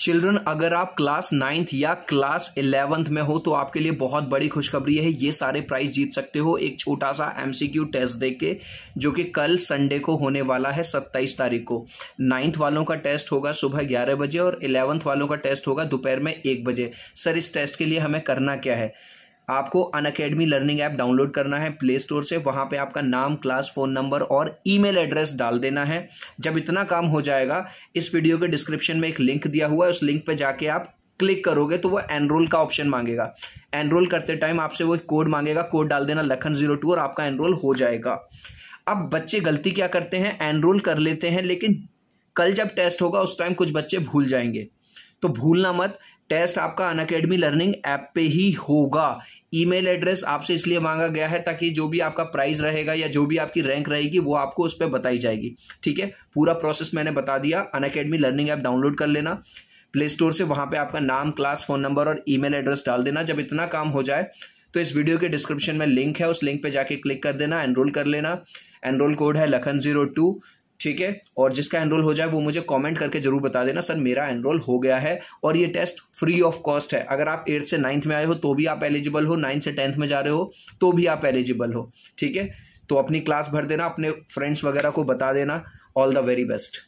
children अगर आप class ninth या क्लास इलेवंथ में हो तो आपके लिए बहुत बड़ी खुशखबरी है ये सारे प्राइज जीत सकते हो एक छोटा सा एमसीक्यू टेस्ट दे के जो कि कल संडे को होने वाला है सत्ताईस तारीख को नाइन्थ वालों का टेस्ट होगा सुबह ग्यारह बजे और इलेवंथ वालों का टेस्ट होगा दोपहर में एक बजे सर इस टेस्ट के लिए हमें करना क्या है आपको Unacademy learning app download करना है प्ले स्टोर से वहाँ पे आपका नाम क्लास फ़ोन नंबर और ईमेल एड्रेस डाल देना है जब इतना काम हो जाएगा इस वीडियो के डिस्क्रिप्शन में एक लिंक दिया हुआ है उस लिंक पे जाके आप क्लिक करोगे तो वो एनरोल का ऑप्शन मांगेगा एनरोल करते टाइम आपसे वो कोड मांगेगा कोड डाल देना लखन जीरो टू और आपका एनरोल हो जाएगा अब बच्चे गलती क्या करते हैं एनरोल कर लेते हैं लेकिन कल जब टेस्ट होगा उस टाइम कुछ बच्चे भूल जाएंगे तो भूलना मत टेस्ट आपका अन अकेडमी लर्निंग ऐप पे ही होगा ईमेल एड्रेस आपसे इसलिए मांगा गया है ताकि जो भी आपका प्राइस रहेगा या जो भी आपकी रैंक रहेगी वो आपको उस पर बताई जाएगी ठीक है पूरा प्रोसेस मैंने बता दिया Unacademy learning app download कर लेना प्ले स्टोर से वहाँ पे आपका नाम क्लास फ़ोन नंबर और ईमेल एड्रेस डाल देना जब इतना काम हो जाए तो इस वीडियो के डिस्क्रिप्शन में लिंक है उस लिंक पे जाके क्लिक कर देना एनरोल कर लेना एनरोल कोड है लखन जीरो टू ठीक है और जिसका एनरोल हो जाए वो मुझे कमेंट करके जरूर बता देना सर मेरा एनरोल हो गया है और ये टेस्ट फ्री ऑफ कॉस्ट है अगर आप एट्थ से नाइन्थ में आए हो तो भी आप एलिजिबल हो नाइन्थ से टेंथ में जा रहे हो तो भी आप एलिजिबल हो ठीक है तो अपनी क्लास भर देना अपने फ्रेंड्स वगैरह को बता देना ऑल द वेरी बेस्ट